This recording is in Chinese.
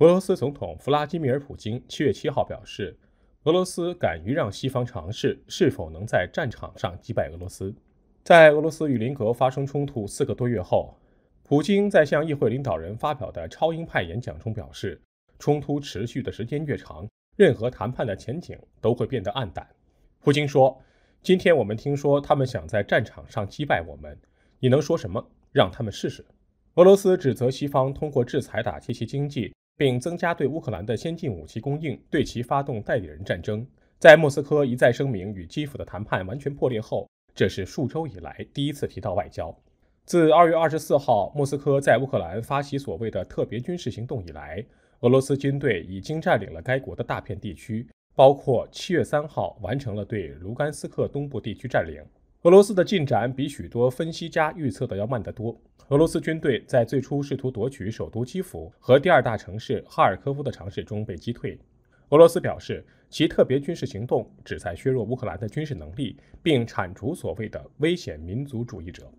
俄罗斯总统弗拉基米尔·普京七月七号表示，俄罗斯敢于让西方尝试是否能在战场上击败俄罗斯。在俄罗斯与邻国发生冲突四个多月后，普京在向议会领导人发表的超英派演讲中表示，冲突持续的时间越长，任何谈判的前景都会变得暗淡。普京说：“今天我们听说他们想在战场上击败我们，你能说什么？让他们试试。”俄罗斯指责西方通过制裁打击其经济。并增加对乌克兰的先进武器供应，对其发动代理人战争。在莫斯科一再声明与基辅的谈判完全破裂后，这是数周以来第一次提到外交。自二月二十四号莫斯科在乌克兰发起所谓的特别军事行动以来，俄罗斯军队已经占领了该国的大片地区，包括七月三号完成了对卢甘斯克东部地区占领。俄罗斯的进展比许多分析家预测的要慢得多。俄罗斯军队在最初试图夺取首都基辅和第二大城市哈尔科夫的尝试中被击退。俄罗斯表示，其特别军事行动旨在削弱乌克兰的军事能力，并铲除所谓的危险民族主义者。